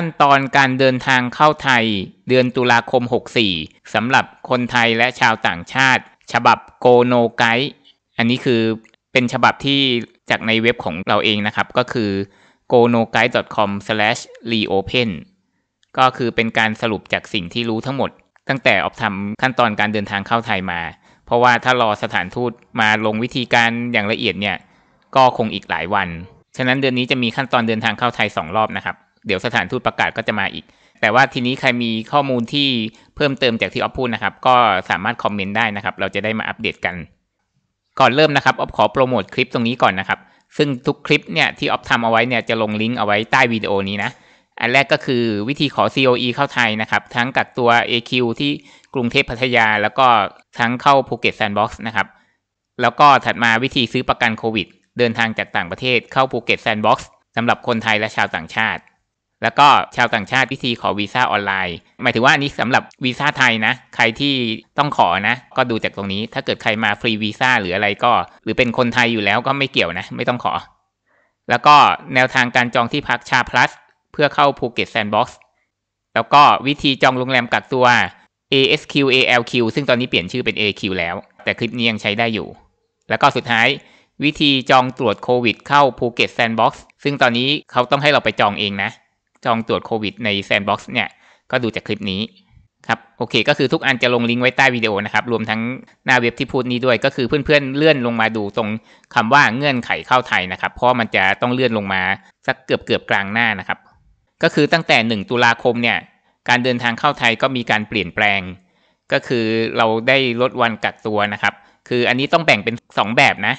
ขั้นตอนการเดินทางเข้าไทยเดือนตุลาคม 64สำหรับคนไทยและชาวต่างชาติฉบับโกโนไกด์อันนี้คือเป็นฉบับที่จากในเว็บของเราเองนะครับ ก็คือ g o n o g u i d e c o m r e o p e n ก็คือเป็นการสรุปจากสิ่งที่รู้ทั้งหมด ตั้งแต่ออกทำขั้นตอนการเดินทางเข้าไทยมา เพราะว่าถ้ารอสถานทูตมาลงวิธีการอย่างละเอียดเนี่ยก็คงอีกหลายวันฉะนั้นเดือนนี้จะมีขั้นตอนเดินทางเข้าไทย2รอบนะครับเดี๋ยวสถานทูตประกาศก็จะมาอีก แต่ว่าทีนี้ใครมีข้อมูลที่เพิ่มเติมจากที่ออฟพูดนะครับ ก็สามารถคอมเมนต์ได้นะครับ เราจะได้มาอัปเดตกัน ก่อนเริ่มนะครับ ออฟขอโปรโมทคลิปตรงนี้ก่อนนะครับ ซึ่งทุกคลิปเนี่ยที่ออฟทำเอาไว้เนี่ยจะลงลิงก์เอาไว้ใต้วิดีโอนี้นะ อันแรกก็คือวิธีขอ COE เข้าไทยนะครับ ทั้งกักตัว AQ ที่กรุงเทพพัทยา แล้วก็ทั้งเข้าภูเก็ตแซนด์บ็อกซ์นะครับ แล้วก็ถัดมาวิธีซื้อประกันโควิด เดินทางจากต่างประเทศเข้าภูเก็ตแซนด์บ็อกซ์สำหรับคนไทยและชาวต่างชาติแล้วก็ชาวต่างชาติพิธีขอวีซ่าออนไลน์ หมายถึงว่าอันนี้สำหรับวีซ่าไทยนะ ใครที่ต้องขอนะ ก็ดูจากตรงนี้ ถ้าเกิดใครมาฟรีวีซ่าหรืออะไรก็ หรือเป็นคนไทยอยู่แล้วก็ไม่เกี่ยวนะ ไม่ต้องขอ แล้วก็แนวทางการจองที่พักชาพลัส เพื่อเข้าภูเก็ตแซนด์บ็อกซ์ แล้วก็วิธีจองโรงแรมกักตัว ASQ ALQ ซึ่งตอนนี้เปลี่ยนชื่อเป็น AQ แล้ว แต่คลิปนี้ยังใช้ได้อยู่ แล้วก็สุดท้ายวิธีจองตรวจโควิดเข้าภูเก็ตแซนด์บ็อกซ์ ซึ่งตอนนี้เขาต้องให้เราไปจองเองนะจองตรวจโควิดในแซนด์บ็อกซ์เนี่ย ก็ดูจากคลิปนี้ครับโอเค ก็คือทุกอันจะลงลิงก์ไว้ใต้วิดีโอนะครับ รวมทั้งหน้าเว็บที่พูดนี้ด้วยก็คือเพื่อนๆเลื่อนลงมาดูตรงคำว่าเงื่อนไขเข้าไทยนะครับ เพราะมันจะต้องเลื่อนลงมา สักเกือบเกือบกลางหน้านะครับ ก็คือตั้งแต่ 1 ตุลาคมเนี่ย การเดินทางเข้าไทยก็มีการเปลี่ยนแปลง ก็คือเราได้ลดวันกักตัวนะครับ คืออันนี้ต้องแบ่งเป็น 2 แบบนะ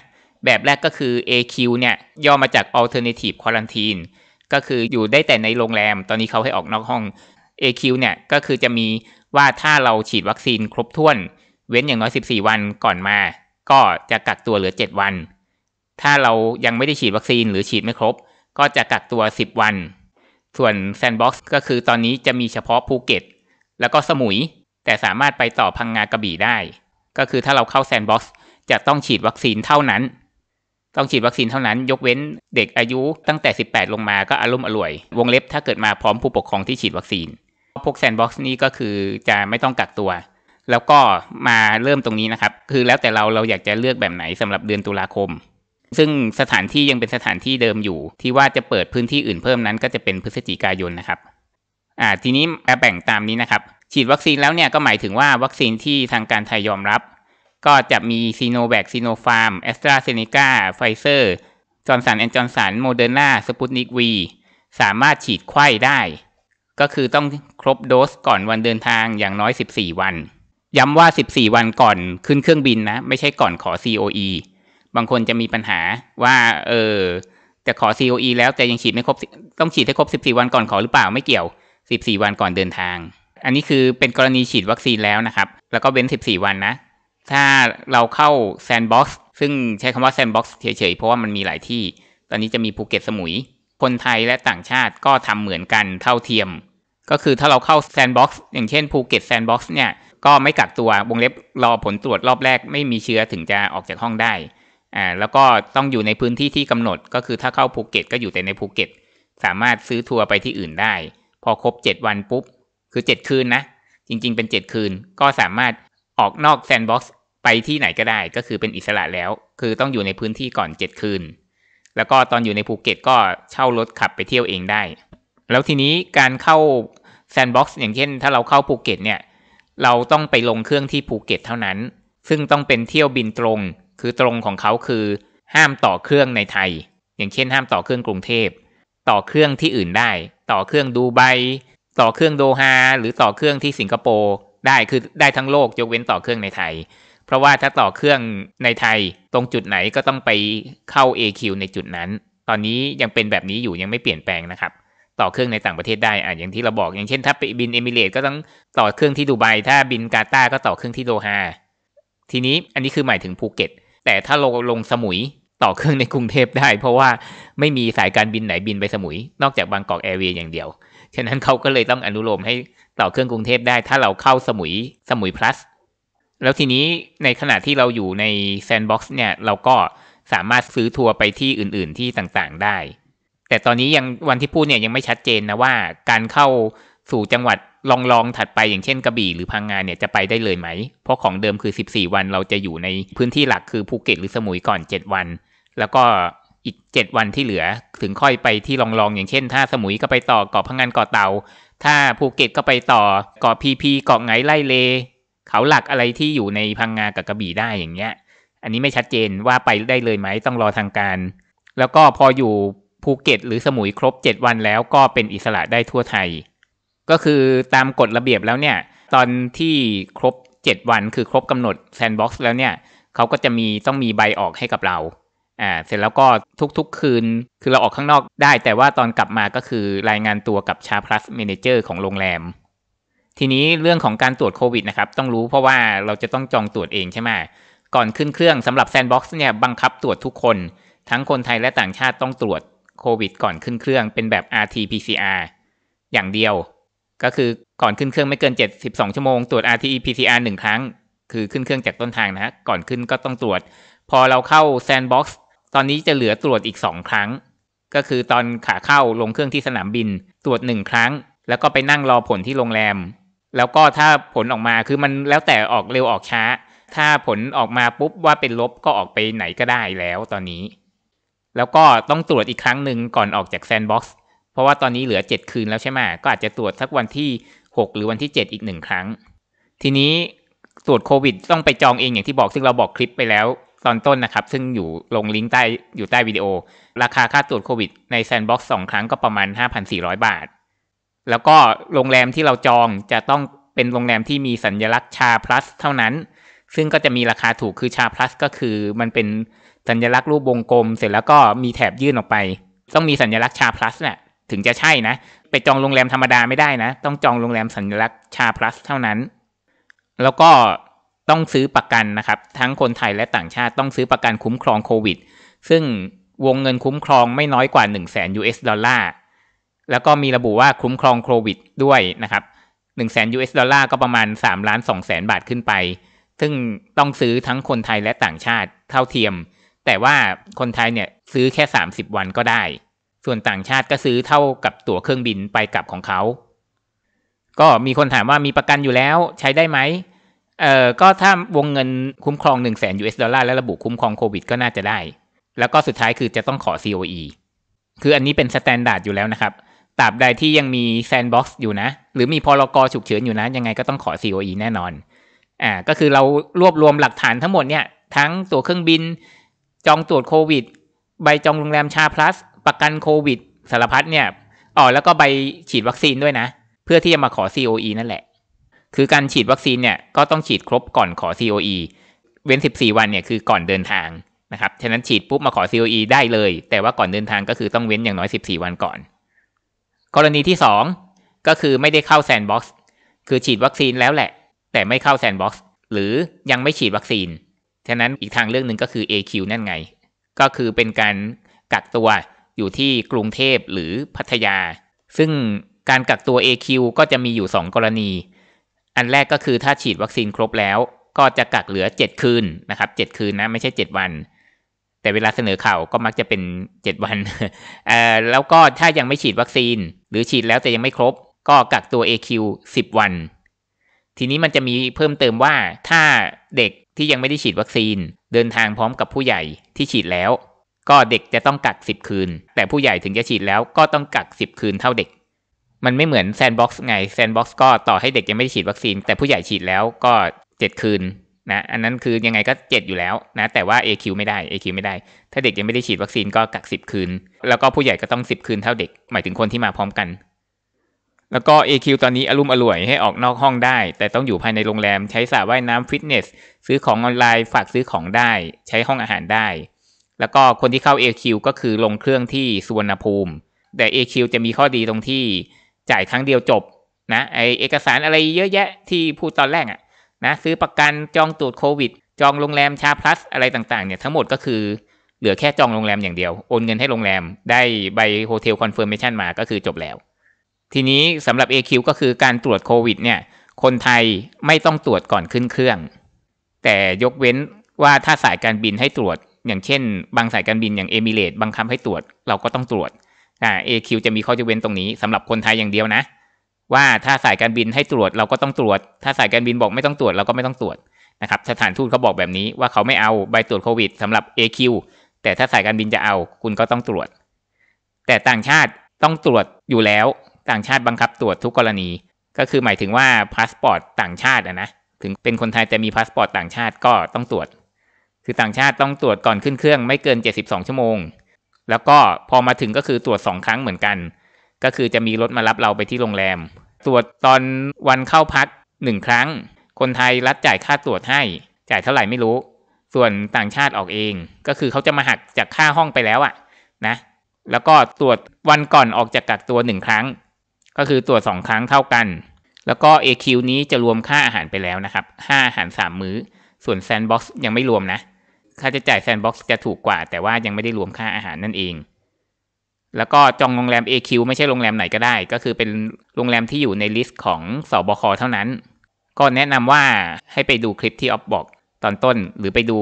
แบบแรกก็คือ AQ เนี่ยย่อมาจาก Alternative Quarantine ก็คืออยู่ได้แต่ในโรงแรมตอนนี้เขาให้ออกนอกห้อง AQ เนี่ยก็คือจะมีว่าถ้าเราฉีดวัคซีนครบถ้วน เว้นอย่างน้อย14 วันก่อนมาก็จะกักตัวเหลือ 7 วัน ถ้าเรายังไม่ได้ฉีดวัคซีนหรือฉีดไม่ครบ ก็จะกักตัว10 วัน ส่วนแซนด์บ็อกซ์ก็คือตอนนี้จะมีเฉพาะภูเก็ต แล้วก็สมุย แต่สามารถไปต่อพังงากระบี่ได้ ก็คือถ้าเราเข้าแซนด์บ็อกซ์จะต้องฉีดวัคซีนเท่านั้นต้องฉีดวัคซีนเท่านั้นยกเว้นเด็กอายุ ตั้งแต่ 18 ลงมาก็อารมณ์อร่วย วงเล็บถ้าเกิดมาพร้อมผู้ปกครองที่ฉีดวัคซีนพวกแซนด์บ็อกซ์นี่ก็คือจะไม่ต้องกักตัว แล้วก็มาเริ่มตรงนี้นะครับ คือแล้วแต่เราเราอยากจะเลือกแบบไหนสำหรับเดือนตุลาคม ซึ่งสถานที่ยังเป็นสถานที่เดิมอยู่ ที่ว่าจะเปิดพื้นที่อื่นเพิ่มนั้น ก็จะเป็นพฤศจิกายนนะครับอ่าทีนี้แบ่งตามนี้นะครับ ฉีดวัคซีนแล้วเนี่ยก็หมายถึงว่าวัคซีนที่ทางการไทยยอมรับก็จะมีซีโนแวคซีโนฟาร์มแอสตราเซเนกาไฟเซอร์จอร์นสันแอนด์จอร์นสันโมเดอร์นาสปุตนิกวีสามารถฉีดไข้ได้ ก็คือต้องครบโดสก่อนวันเดินทางอย่างน้อย 14 วัน ย้ำว่า 14 วันก่อนขึ้นเครื่องบินนะ ไม่ใช่ก่อนขอ COE บางคนจะมีปัญหาว่าเออจะขอ COE แล้วแต่ยังฉีดไม่ครบต้องฉีดให้ครบ 14 วันก่อนขอหรือเปล่าไม่เกี่ยว 14 วันก่อนเดินทาง อันนี้คือเป็นกรณีฉีดวัคซีนแล้วนะครับ แล้วก็เว้น14 วันนะถ้าเราเข้าแซนด์บ็อกซ์ซึ่งใช้คำว่าแซนด์บ็อกซ์เฉยๆ เพราะว่ามันมีหลายที่ ตอนนี้จะมีภูเก็ตสมุย คนไทยและต่างชาติก็ทำเหมือนกันเท่าเทียม ก็คือถ้าเราเข้าแซนด์บ็อกซ์อย่างเช่นภูเก็ตแซนด์บ็อกซ์เนี่ยก็ไม่กักตัววงเล็บรอผลตรวจรอบแรกไม่มีเชื้อถึงจะออกจากห้องได้อ่าแล้วก็ต้องอยู่ในพื้นที่ที่กำหนด ก็คือถ้าเข้าภูเก็ตก็อยู่แต่ในภูเก็ตสามารถซื้อทัวร์ไปที่อื่นได้ พอครบ7 วันปุ๊บคือ 7 คืนนะจริงๆเป็น 7คืนก็สามารถออกนอกแซนด์บ็อกซ์ไปที่ไหนก็ได้ก็คือเป็นอิสระแล้ว คือต้องอยู่ในพื้นที่ก่อนเจ็ดคืน แล้วก็ตอนอยู่ในภูเก็ตก็เช่ารถขับไปเที่ยวเองได้ แล้วทีนี้การเข้าแซนด์บ็อกซ์อย่างเช่น ถ้าเราเข้าภูเก็ตเนี่ย เราต้องไปลงเครื่องที่ภูเก็ตเท่านั้น ซึ่งต้องเป็นเที่ยวบินตรง คือตรงของเขาคือ ห้ามต่อเครื่องในไทย อย่างเช่นห้ามต่อเครื่องกรุงเทพ ต่อเครื่องที่อื่นได้ ต่อเครื่องดูไบ ต่อเครื่องโดฮาหรือต่อเครื่องที่สิงคโปร์ได้ คือได้ทั้งโลกยกเว้นต่อเครื่องในไทยเพราะว่าถ้าต่อเครื่องในไทยตรงจุดไหนก็ต้องไปเข้า AQ ในจุดนั้น ตอนนี้ยังเป็นแบบนี้อยู่ยังไม่เปลี่ยนแปลงนะครับ ต่อเครื่องในต่างประเทศได้อ่ะอย่างที่เราบอก อย่างเช่นถ้าไปบินเอมิเรตก็ต้องต่อเครื่องที่ดูไบถ้าบินกาตาร์ก็ต่อเครื่องที่โดฮาทีนี้อันนี้คือหมายถึงภูเก็ตแต่ถ้าลงลงสมุยต่อเครื่องในกรุงเทพได้ เพราะว่าไม่มีสายการบินไหนบินไปสมุย นอกจากบางกอกแอร์เวย์อย่างเดียวฉะนั้นเขาก็เลยต้องอนุโลม ให้ต่อเครื่องกรุงเทพได้ ถ้าเราเข้าสมุยสมุย plus แล้วทีนี้ในขณะที่เราอยู่ในแซนด์บ็อกซ์เนี่ยเราก็สามารถซื้อทัวร์ไปที่อื่นๆที่ต่างๆได้ แต่ตอนนี้ยังวันที่พูดเนี่ยยังไม่ชัดเจนนะว่าการเข้าสู่จังหวัดลองลองถัดไปอย่างเช่นกระบี่หรือพังงานเนี่ยจะไปได้เลยไหม เพราะของเดิมคือ 14 วันเราจะอยู่ในพื้นที่หลักคือภูเก็ตหรือสมุยก่อน 7 วัน แล้วก็อีก 7 วันที่เหลือถึงค่อยไปที่ลองลองอย่างเช่น ถ้าสมุยก็ไปต่อเกาะพังงานเกาะเตาถ้าภูเก็ตก็ไปต่อเกาะพีพีเกาะไงไล่เลเขาหลักอะไรที่อยู่ในพังงากับกระบี่ได้อย่างเงี้ย อันนี้ไม่ชัดเจนว่าไปได้เลยไหมต้องรอทางการ แล้วก็พออยู่ภูเก็ต หรือสมุยครบ 7 วัน แล้วก็เป็นอิสระได้ทั่วไทย ก็คือตามกฎระเบียบแล้วเนี่ยตอนที่ครบ 7 วันคือครบกำหนดแซนด์บ็อกซ์แล้วเนี่ยเขาก็จะมีต้องมีใบออกให้กับเรา อ่าเสร็จแล้วก็ทุกๆคืน คือเราออกข้างนอกได้ แต่ว่าตอนกลับมาก็คือรายงานตัวกับชาพลัสเมนเจอร์ของโรงแรมทีนี้เรื่องของการตรวจโควิดนะครับต้องรู้เพราะว่าเราจะต้องจองตรวจเองใช่ไหมก่อนขึ้นเครื่องสำหรับแซนด์บ็อกซ์เนี่ยบังคับตรวจทุกคน ทั้งคนไทยและต่างชาติต้องตรวจโควิด ก่อนขึ้นเครื่องเป็นแบบ rt-pcr อย่างเดียว ก็คือก่อนขึ้นเครื่องไม่เกิน 72 ชั่วโมงตรวจ rt-pcr 1 ครั้ง คือขึ้นเครื่องจากต้นทางนะฮะก่อนขึ้นก็ต้องตรวจ พอเราเข้าแซนด์บ็อกซ์ตอนนี้จะเหลือตรวจอีก2ครั้งก็คือตอนขาเข้าลงเครื่องที่สนามบินตรวจ1ครั้ง แล้วก็ไปนั่งรอผลที่โรงแรมแล้วก็ถ้าผลออกมาคือมันแล้วแต่ออกเร็วออกช้า ถ้าผลออกมาปุ๊บว่าเป็นลบก็ออกไปไหนก็ได้แล้วตอนนี้ แล้วก็ต้องตรวจอีกครั้งหนึ่งก่อนออกจากแซนด์บ็อกซ์ เพราะว่าตอนนี้เหลือ 7 คืนแล้วใช่ไหมก็อาจจะตรวจสักวันที่ 6 หรือวันที่ 7 อีกหนึ่งครั้ง ทีนี้ตรวจโควิดต้องไปจองเองอย่างที่บอกซึ่งเราบอกคลิปไปแล้ว ตอนต้นนะครับ ซึ่งอยู่ลงลิงก์ใต้อยู่ใต้วิดีโอ ราคาค่าตรวจโควิดในแซนด์บ็อกซ์สองครั้งก็ประมาณ 5,400 บาทแล้วก็โรงแรมที่เราจองจะต้องเป็นโรงแรมที่มีสัญลักษณ์ชาพลัสเท่านั้น ซึ่งก็จะมีราคาถูกคือชาพลัสก็คือ มันเป็นสัญลักษณ์รูปวงกลม เสร็จแล้วก็มีแถบยื่นออกไป ต้องมีสัญลักษณ์ชาพลัสนะ่ะถึงจะใช่นะ ไปจองโรงแรมธรรมดาไม่ได้นะ ต้องจองโรงแรมสัญลักษณ์ชาพลัสเท่านั้น แล้วก็ต้องซื้อประกันนะครับทั้งคนไทยและต่างชาติต้องซื้อประกันคุ้มครองโควิดซึ่งวงเงินคุ้มครองไม่น้อยกว่า 1 0 0 0 0 0 US ดอลลาร์แล้วก็มีระบุว่าคุ้มครองโควิดด้วยนะครับ 1 0 0 0 0 US ดอลลาร์ก็ประมาณ3ล้าน2แสนบาทขึ้นไป ซึ่งต้องซื้อทั้งคนไทยและต่างชาติเท่าเทียม แต่ว่าคนไทยเนี่ยซื้อแค่ 30 วันก็ได้ ส่วนต่างชาติก็ซื้อเท่ากับตั๋วเครื่องบินไปกลับของเขา ก็มีคนถามว่ามีประกันอยู่แล้วใช้ได้ไหมเอ่อ ก็ถ้าวงเงินคุ้มครอง 1 0 0 0 0 US ดอลลาร์และระบุคุ้มครองโควิด ก็น่าจะได้ แล้วก็สุดท้ายคือจะต้องขอ COE คืออันนี้เป็นสแตนดาร์ดอยู่แล้วนะครับตราบใดที่ยังมีแซนด์บ็อกซ์อยู่นะ หรือมีพรกฉุกเฉินอยู่นะ ยังไงก็ต้องขอ COE แน่นอน อ่า ก็คือเรารวบรวมหลักฐานทั้งหมดเนี่ย ทั้งตั๋วเครื่องบิน จองตรวจโควิด ใบจองโรงแรมชาพลัส ประกันโควิด สารพัดเนี่ย อ๋อ แล้วก็ใบฉีดวัคซีนด้วยนะ เพื่อที่จะมาขอ COE นั่นแหละ คือการฉีดวัคซีนเนี่ย ก็ต้องฉีดครบก่อนขอ COE เว้น 14 วันเนี่ย คือก่อนเดินทางนะครับฉะนั้นฉีดปุ๊บมาขอ COE ได้เลย แต่ว่าก่อนเดินทางก็คือต้องเว้นอย่างน้อย 14 วันก่อนกรณีที่ 2 ก็คือไม่ได้เข้าแซนด์บ็อกซ์คือฉีดวัคซีนแล้วแหละ แต่ไม่เข้าแซนด์บ็อกซ์หรือยังไม่ฉีดวัคซีนฉะนั้นอีกทางเรื่องหนึ่งก็คือ AQ นั่นไง ก็คือเป็นการกักตัวอยู่ที่กรุงเทพหรือพัทยา ซึ่งการกักตัว AQ ก็จะมีอยู่ 2 กรณี อันแรกก็คือถ้าฉีดวัคซีนครบแล้ว ก็จะกักเหลือ 7 คืนนะครับ7คืนนะ ไม่ใช่ 7 วันแต่เวลาเสนอข่าวก็มักจะเป็น 7 วัน เอ่อ แล้วก็ถ้ายังไม่ฉีดวัคซีน หรือฉีดแล้วแต่ยังไม่ครบ ก็กักตัว AQ 10 วัน ทีนี้มันจะมีเพิ่มเติมว่าถ้าเด็กที่ยังไม่ได้ฉีดวัคซีน เดินทางพร้อมกับผู้ใหญ่ที่ฉีดแล้ว ก็เด็กจะต้องกัก10คืนแต่ผู้ใหญ่ถึงจะฉีดแล้วก็ต้องกัก10คืนเท่าเด็กมันไม่เหมือนแซนด์บ็อกซ์ไงแซนด์บ็อกซ์ก็ต่อให้เด็กยังไม่ได้ฉีดวัคซีน แต่ผู้ใหญ่ฉีดแล้วก็7คืนนะอันนั้นคือยังไงก็เจ็ดอยู่แล้วนะ แต่ว่า AQ ไม่ได้ AQ ไม่ได้ ถ้าเด็กยังไม่ได้ฉีดวัคซีนก็กักสิบคืน แล้วก็ผู้ใหญ่ก็ต้องสิบคืนเท่าเด็กหมายถึงคนที่มาพร้อมกัน แล้วก็ AQ ตอนนี้อารมณ์อร่วยให้ออกนอกห้องได้ แต่ต้องอยู่ภายในโรงแรม ใช้สระว่ายน้ำฟิตเนสซื้อของออนไลน์ฝากซื้อของได้ ใช้ห้องอาหารได้ แล้วก็คนที่เข้า AQ ก็คือลงเครื่องที่สุวรรณภูมิ แต่ AQ จะมีข้อดีตรงที่จ่ายครั้งเดียวจบ นะไอเอกสารอะไรเยอะแยะ ที่พูดตอนแรกอะ่ะนะซื้อประกันจองตรวจโควิดจองโรงแรมชาพลัส อะไรต่างๆเนี่ยทั้งหมดก็คือเหลือแค่จองโรงแรมอย่างเดียว โอนเงินให้โรงแรม ได้ใบโฮเทลคอนเฟิร์มเมชันมาก็คือจบแล้ว ทีนี้สำหรับ AQ ก็คือการตรวจโควิดเนี่ย คนไทยไม่ต้องตรวจก่อนขึ้นเครื่อง แต่ยกเว้นว่าถ้าสายการบินให้ตรวจ อย่างเช่น บางสายการบินอย่างเอมิเรตบังคับให้ตรวจเราก็ต้องตรวจอ่า AQ จะมีข้อยกเว้นตรงนี้สำหรับคนไทยอย่างเดียวนะว่าถ้าสายการบินให้ตรวจเราก็ต้องตรวจ ถ้าสายการบินบอกไม่ต้องตรวจเราก็ไม่ต้องตรวจนะครับสถานทูตเขาบอกแบบนี้ว่าเขาไม่เอาใบตรวจโควิดสำหรับ AQ แต่ถ้าสายการบินจะเอาคุณก็ต้องตรวจ แต่ต่างชาติต้องตรวจอยู่แล้ว ต่างชาติบังคับตรวจทุกกรณี ก็คือหมายถึงว่าพาสปอร์ตต่างชาตินะ ถึงเป็นคนไทยแต่มีพาสปอร์ตต่างชาติก็ต้องตรวจ คือต่างชาติต้องตรวจก่อนขึ้นเครื่อง ไม่เกิน 72 ชั่วโมง แล้วก็พอมาถึงก็คือตรวจ 2 ครั้งเหมือนกันก็คือจะมีรถมารับเราไปที่โรงแรม ตรวจตอนวันเข้าพักหนึ่งครั้ง คนไทยรัฐจ่ายค่าตรวจให้ จ่ายเท่าไหร่ไม่รู้ ส่วนต่างชาติออกเอง ก็คือเขาจะมาหักจากค่าห้องไปแล้วอะนะ แล้วก็ตรวจวันก่อนออกจากกักตัวหนึ่งครั้ง ก็คือตรวจสองครั้งเท่ากัน แล้วก็ AQ นี้จะรวมค่าอาหารไปแล้วนะครับ ค่าอาหารสามมื้อส่วนแซนด์บ็อกซ์ยังไม่รวมนะค่าจะจ่ายแซนด์บ็อกซ์จะถูกกว่า แต่ว่ายังไม่ได้รวมค่าอาหารนั่นเองแล้วก็จองโรงแรม AQ ไม่ใช่โรงแรมไหนก็ได้ ก็คือเป็นโรงแรมที่อยู่ในลิสต์ของสอบคเท่านั้น ก็แนะนำว่าให้ไปดูคลิปที่ออฟบอกตอนต้น หรือไปดู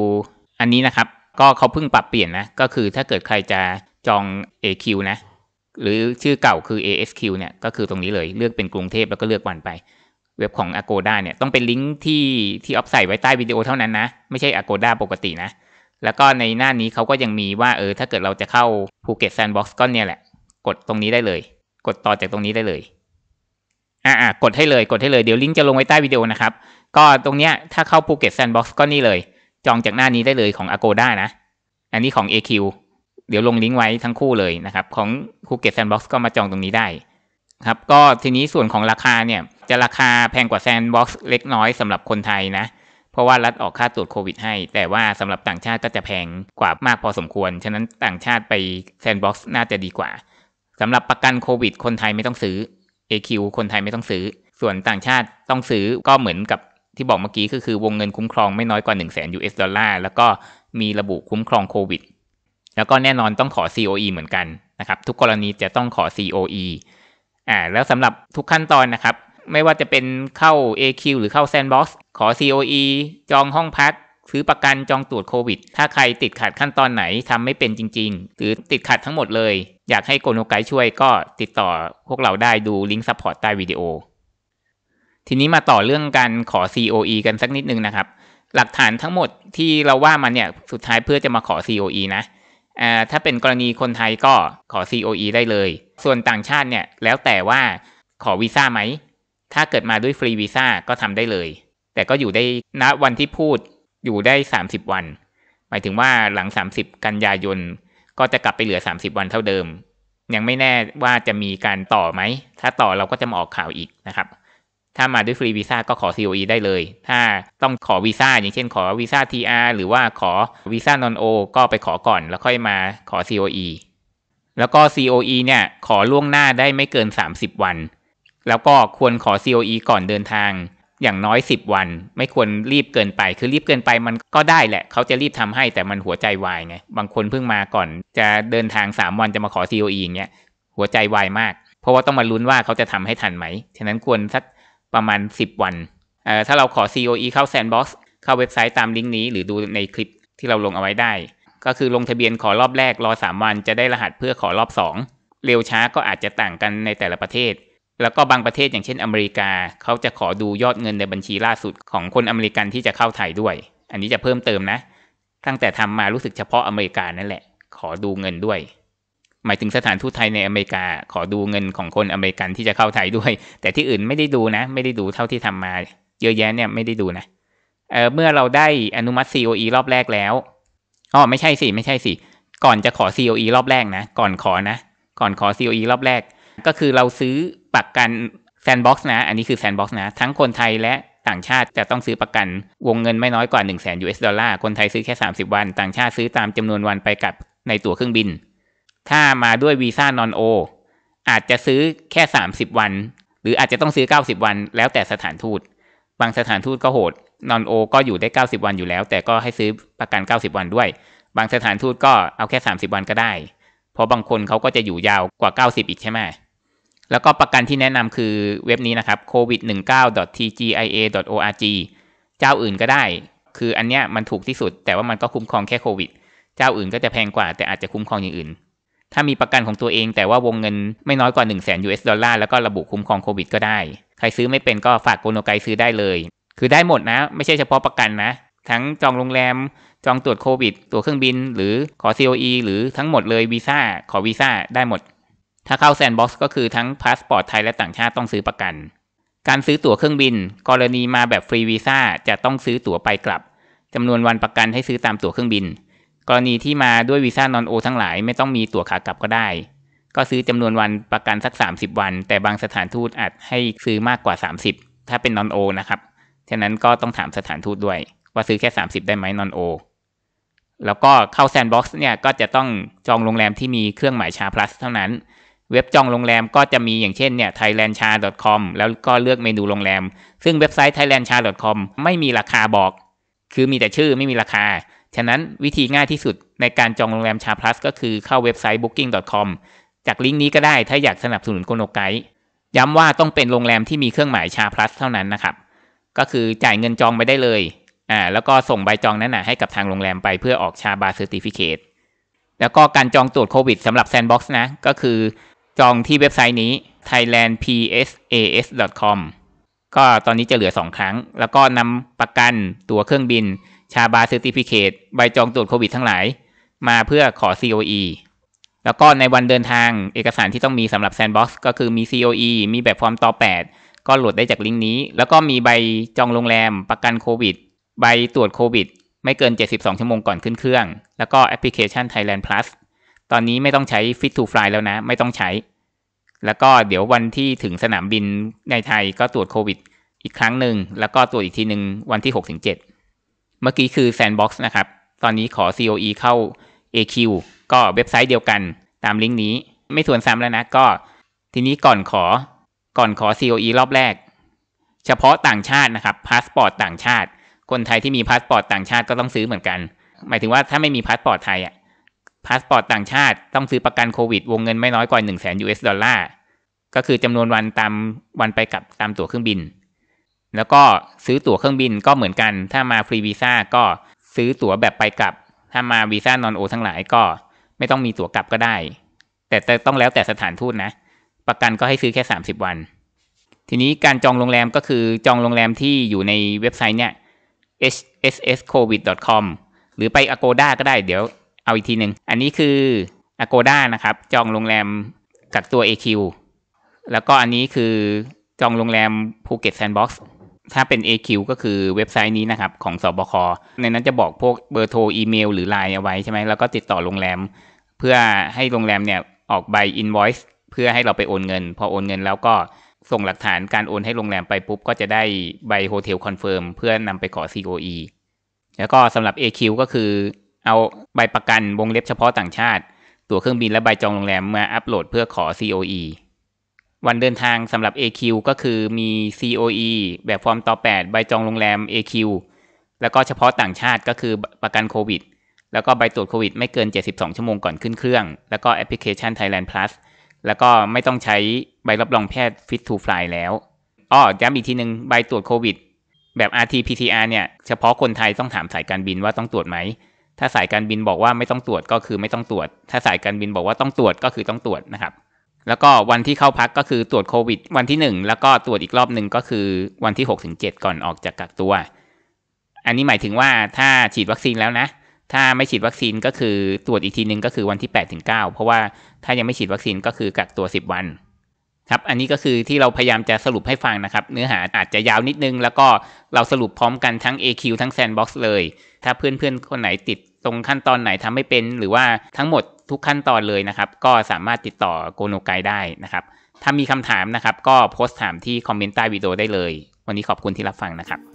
อันนี้นะครับ ก็เขาเพิ่งปรับเปลี่ยนนะ ก็คือถ้าเกิดใครจะจอง AQ นะ หรือชื่อเก่าคือ ASQ เนี่ย ก็คือตรงนี้เลยเลือกเป็นกรุงเทพแล้วก็เลือกวันไป เว็บของ Agoda เนี่ย ต้องเป็นลิงก์ที่ที่ออฟใส่ไว้ใต้วิดีโอเท่านั้นนะไม่ใช่ Agoda ปกตินะแล้วก็ในหน้านี้เขาก็ยังมีว่าเออถ้าเกิดเราจะเข้าภูเก็ตแซนด์บ็อกซ์ก็เนี่ยแหละกดตรงนี้ได้เลย กดต่อจากตรงนี้ได้เลยอ่าอกดให้เลยกดให้เลยเดี๋ยวลิงก์จะลงไว้ใต้วิดีโอนะครับก็ตรงเนี้ยถ้าเข้าภูเก็ตแซนด์บ็อกซ์ก็นี่เลยจองจากหน้านี้ได้เลยของ Agoda นะอันนี้ของ AQ เดี๋ยวลงลิงก์ไว้ทั้งคู่เลยนะครับของภูเก็ตแซนด์บ็อกซ์ก็มาจองตรงนี้ได้ ครับ ก็ทีนี้ส่วนของราคาเนี่ยจะราคาแพงกว่าแซนด์บ็อกซ์เล็กน้อยสำหรับคนไทยนะเพราะว่ารัฐออกค่าตรวจโควิดให้ แต่ว่าสำหรับต่างชาติก็จะแพงกว่ามากพอสมควร ฉะนั้นต่างชาติไปแซนด์บ็อกซ์น่าจะดีกว่า สำหรับประกันโควิดคนไทยไม่ต้องซื้อ AQ คนไทยไม่ต้องซื้อ ส่วนต่างชาติต้องซื้อก็เหมือนกับที่บอกเมื่อกี้ก็คือวงเงินคุ้มครองไม่น้อยกว่า1 0 0 0 0แสน US ดอลลาร์แล้วก็มีระบุคุ้มครองโควิด แล้วก็แน่นอนต้องขอ COE เหมือนกันนะครับ ทุกกรณีจะต้องขอ COE อ่าแล้วสำหรับทุกขั้นตอนนะครับไม่ว่าจะเป็นเข้า AQ หรือเข้าแซนบ็อกซ์ขอ COE จองห้องพัก ซื้อประกันจองตรวจโควิดถ้าใครติดขัดขั้นตอนไหนทำไม่เป็นจริง ๆ หรือติดขัดทั้งหมดเลย อยากให้โกโนไกช่วยก็ติดต่อพวกเราได้ดูลิงก์ซัพพอร์ตใต้วิดีโอ ทีนี้มาต่อเรื่องการขอ COE กันสักนิดนึงนะครับ หลักฐานทั้งหมดที่เราว่ามันเนี่ยสุดท้ายเพื่อจะมาขอ COE นะถ้าเป็นกรณีคนไทยก็ขอ COE ได้เลย ส่วนต่างชาติเนี่ยแล้วแต่ว่าขอวีซ่าไหมถ้าเกิดมาด้วยฟรีวีซ่าก็ทำได้เลย แต่ก็อยู่ได้ณวันที่พูดอยู่ได้ 30 วัน หมายถึงว่าหลัง 30 กันยายนก็จะกลับไปเหลือ 30 วันเท่าเดิม ยังไม่แน่ว่าจะมีการต่อไหม ถ้าต่อเราก็จะมาออกข่าวอีกนะครับถ้ามาด้วยฟรีวีซ่าก็ขอ COE ได้เลย ถ้าต้องขอวีซ่าอย่างเช่นขอวีซ่า TR หรือว่าขอวีซ่านอนโอก็ไปขอก่อนแล้วค่อยมาขอ COE แล้วก็ COE เนี่ยขอล่วงหน้าได้ไม่เกิน 30 วันแล้วก็ควรขอ COE ก่อนเดินทางอย่างน้อย 10 วัน ไม่ควรรีบเกินไป คือรีบเกินไปมันก็ได้แหละ เขาจะรีบทำให้แต่มันหัวใจวายไงบางคนเพิ่งมาก่อน จะเดินทาง3วันจะมาขอ COE อย่างเงี้ยหัวใจวายมากเพราะว่าต้องมาลุ้นว่าเขาจะทำให้ทันไหมฉะนั้นควรสักประมาณ 10 วันเอ่อถ้าเราขอ COE เข้า Sandbox เข้าเว็บไซต์ตามลิงก์นี้หรือดูในคลิปที่เราลงเอาไว้ได้ ก็คือลงทะเบียนขอรอบแรกรอ3วันจะได้รหัสเพื่อขอรอบ 2 เร็วช้าก็อาจจะต่างกันในแต่ละประเทศแล้วก็บางประเทศอย่างเช่น อเมริกาเขาจะขอดูยอดเงินในบัญชีล่าสุดของคนอเมริกันที่จะเข้าไทยด้วย อันนี้จะเพิ่มเติมนะ ตั้งแต่ทำมารู้สึกเฉพาะอเมริกานั่นแหละ ขอดูเงินด้วย หมายถึงสถานทูตไทยในอเมริกา ขอดูเงินของคนอเมริกันที่จะเข้าไทยด้วย แต่ที่อื่นไม่ได้ดูนะ ไม่ได้ดูเท่าที่ทำมา เยอะแยะเนี่ยไม่ได้ดูนะเเมื่อเราได้อนุมัติ COE รอบแรกแล้วอ๋อไม่ใช่สิไม่ใช่สิก่อนจะขอ COE รอบแรกนะก่อนขอนะก่อนขอ COE รอบแรกก็คือเราซื้อประกันแซนบ็อกซ์นะ อันนี้คือแซนบ็อกซ์นะ ทั้งคนไทยและต่างชาติจะต้องซื้อประกันวงเงินไม่น้อยกว่า 1 0 0 0 0 0 US ดอลลาร์ คนไทยซื้อแค่ 30 วัน ต่างชาติซื้อตามจำนวนวันไปกับในตั๋วเครื่องบิน ถ้ามาด้วยวีซ่านอนโออาจจะซื้อแค่ 30 วัน หรืออาจจะต้องซื้อ 90 วันแล้วแต่สถานทูตบางสถานทูตก็โหดนอนโอก็อยู่ได้ 90 วันอยู่แล้ว แต่ก็ให้ซื้อประกัน 90 วันด้วย บางสถานทูตก็เอาแค่ 30 วันก็ได้ เพราะบางคนเขาก็จะอยู่ยาวกว่า90อีกใช่ไหมแล้วก็ประกันที่แนะนำคือเว็บนี้นะครับ covid19.tgia.org เจ้าอื่นก็ได้ คืออันเนี้ยมันถูกที่สุดแต่ว่ามันก็คุ้มครองแค่โควิด เจ้าอื่นก็จะแพงกว่าแต่อาจจะคุ้มครองอย่างอื่น ถ้ามีประกันของตัวเองแต่ว่าวงเงินไม่น้อยกว่า 1 0 0 0 0 0 US ดอลลาร์แล้วก็ระบุคุ้มครองโควิดก็ได้ ใครซื้อไม่เป็นก็ฝากโกโนไกซื้อได้เลย คือได้หมดนะ ไม่ใช่เฉพาะประกันนะ ทั้งจองโรงแรม จองตรวจโควิด ตัวเครื่องบินหรือขอ COE หรือทั้งหมดเลยวีซ่าขอวีซ่าได้หมดถ้าเข้าแซนบ็อกซ์ก็คือทั้งพาสปอร์ตไทย และต่างชาติต้องซื้อประกัน การซื้อตั๋วเครื่องบิน กรณีมาแบบฟรีวีซ่าจะต้องซื้อตั๋วไปกลับ จำนวนวันประกันให้ซื้อตามตั๋วเครื่องบิน กรณีที่มาด้วยวีซ่านอนโอทั้งหลายไม่ต้องมีตั๋วขากลับก็ได้ ก็ซื้อจำนวนวันประกันสัก 30 วัน แต่บางสถานทูตอาจให้ซื้อมากกว่า 30 ถ้าเป็นนอนโอนะครับ ฉะนั้นก็ต้องถามสถานทูตด้วย ว่าซื้อแค่ 30 ได้ไหมนอนโอ แล้วก็เข้าแซนบ็อกซ์เนี่ยก็จะต้องจองโรงแรมที่มีเครื่องหมายชาพลัสเท่านั้นเว็บจองโรงแรมก็จะมีอย่างเช่นเนี่ย thailandchar.com แล้วก็เลือกเมนูโรงแรม ซึ่งเว็บไซต์ thailandchar.com ไม่มีราคาบอก คือมีแต่ชื่อไม่มีราคา ฉะนั้นวิธีง่ายที่สุดในการจองโรงแรมชาพลัสก็คือเข้าเว็บไซต์ booking.com จากลิงก์นี้ก็ได้ถ้าอยากสนับสนุนโกโนไกด์ย้ำว่าต้องเป็นโรงแรมที่มีเครื่องหมายชาพลัสเท่านั้นนะครับ ก็คือจ่ายเงินจองไปได้เลย อ่า แล้วก็ส่งใบจองนั้นนะให้กับทางโรงแรมไปเพื่อออกชาบาร์เซอร์ติฟิเคตแล้วก็การจองตรวจโควิดสำหรับแซนด์บ็อกซ์นะ ก็คือจองที่เว็บไซต์นี้ thailandpsas.com ก็ตอนนี้จะเหลือ 2 ครั้ง แล้วก็นำประกันตัวเครื่องบิน ชาบาเซอร์ติฟิเคตใบจองตรวจโควิดทั้งหลาย มาเพื่อขอ COE แล้วก็ในวันเดินทางเอกสารที่ต้องมีสำหรับแซนบ็อกซ์ก็คือมี COE มีแบบฟอร์มต่อ 8 ก็โหลดได้จากลิงก์นี้ แล้วก็มีใบจองโรงแรม ประกันโควิด ใบตรวจโควิดไม่เกิน 72 ชั่วโมงก่อนขึ้นเครื่อง แล้วก็แอปพลิเคชัน Thailand Plus ตอนนี้ไม่ต้องใช้ Fit to Fly แล้วนะ ไม่ต้องใช้ แล้วก็เดี๋ยววันที่ถึงสนามบินในไทยก็ตรวจโควิด อีกครั้งหนึ่งแล้วก็ตรวจอีกทีหนึ่งวันที่6ถึง7เมื่อกี้คือ Sandbox นะครับ ตอนนี้ขอ COE เข้า AQ ก็เว็บไซต์เดียวกัน ตามลิงก์นี้ไม่ส่วนซ้ำแล้วนะก็ทีนี้ก่อนขอก่อนขอ COE รอบแรก เฉพาะต่างชาตินะครับพาสปอร์ตต่างชาติ คนไทยที่มีพาสปอร์ตต่างชาติก็ต้องซื้อเหมือนกัน หมายถึงว่าถ้าไม่มีพาสปอร์ตไทยอ่ะพาสปอร์ตต่างชาติ ต้องซื้อประกันโควิดวงเงินไม่น้อยกว่า 1 0 0 0 0 0 US ดอลลาร์ก็คือจำนวนวันตามวันไปกลับตามตั๋วเครื่องบิน แล้วก็ซื้อตั๋วเครื่องบินก็เหมือนกันถ้ามาฟรีวีซ่าก็ซื้อตั๋วแบบไปกลับ ถ้ามาวีซ่านอนโอทั้งหลายก็ไม่ต้องมีตั๋วกลับก็ได้ แต่ต้องแล้วแต่สถานทูตนะ ประกันก็ให้ซื้อแค่ 30 วัน ทีนี้การจองโรงแรมก็คือจองโรงแรมที่อยู่ในเว็บไซต์เนี่ย hsscovid.com หรือไป agoda ก็ได้เดี๋ยวเอาอีกทีหนึ่งอันนี้คืออโกด้านะครับจองโรงแรมกักตัว AQ แล้วก็อันนี้คือจองโรงแรมภูเก็ตแซนด์บ็อกซ์ถ้าเป็น AQ ก็คือเว็บไซต์นี้นะครับ ของสอบค ในนั้นจะบอกพวกเบอร์โทร อีเมลหรือไลน์เอาไว้ใช่ไหม แล้วก็ติดต่อโรงแรม เพื่อให้โรงแรมเนี่ย ออกใบอิน o ว c ์เพื่อให้เราไปโอนเงิน พอโอนเงินแล้วก็ส่งหลักฐานการโอนให้โรงแรมไปปุ๊บ ก็จะได้ใบโฮเทลคอนเฟิร์มเพื่อนำไปขอ COE แล้วก็สำหรับ AQ ก็คือเอาใบประกันวงเล็บเฉพาะต่างชาติ ตั๋วเครื่องบินและใบจองโรงแรมมาอัปโหลดเพื่อขอ COE วันเดินทางสำหรับ AQ ก็คือมี COE แบบฟอร์มต่อ8 ใบจองโรงแรม AQ แล้วก็เฉพาะต่างชาติก็คือประกันโควิด แล้วก็ใบตรวจโควิดไม่เกิน 72 ชั่วโมงก่อนขึ้นเครื่อง แล้วก็แอปพลิเคชัน Thailand Plus แล้วก็ไม่ต้องใช้ใบรับรองแพทย์ Fit to Fly แล้ว อ้อย้ำอีกทีหนึ่งใบตรวจโควิดแบบ RT-PCR เนี่ยเฉพาะคนไทยต้องถามสายการบินว่าต้องตรวจไหมถ้าสายการบินบอกว่าไม่ต้องตรวจก็คือไม่ต้องตรวจ ถ้าสายการบินบอกว่าต้องตรวจก็คือต้องตรวจนะครับ แล้วก็วันที่เข้าพักก็คือตรวจโควิดวันที่ 1 แล้วก็ตรวจอีกรอบหนึ่งก็คือวันที่6ถึงเก่อนออกจากกักตัว อันนี้หมายถึงว่าถ้าฉีดวัคซีนแล้วนะ ถ้าไม่ฉีดวัคซีนก็คือตรวจอีกทีนึงก็คือวันที่8ถึง9เพราะว่าถ้ายังไม่ฉีดวัคซีนก็คือกักตัว10วันครับ อันนี้ก็คือที่เราพยายามจะสรุปให้ฟังนะครับ เนื้อหาอาจจะยาวนิดนึง แล้วก็เราสรุปพร้อมกันทั้ง AQ ทั้ง Sandbox เลย ถ้าเพื่อนๆ คนไหนติดตรงขั้นตอนไหนทำไม่เป็น หรือว่าทั้งหมดทุกขั้นตอนเลยนะครับ ก็สามารถติดต่อโกโนไกได้นะครับ ถ้ามีคำถามนะครับ ก็โพสต์ถามที่คอมเมนต์ใต้วิดีโอได้เลย วันนี้ขอบคุณที่รับฟังนะครับ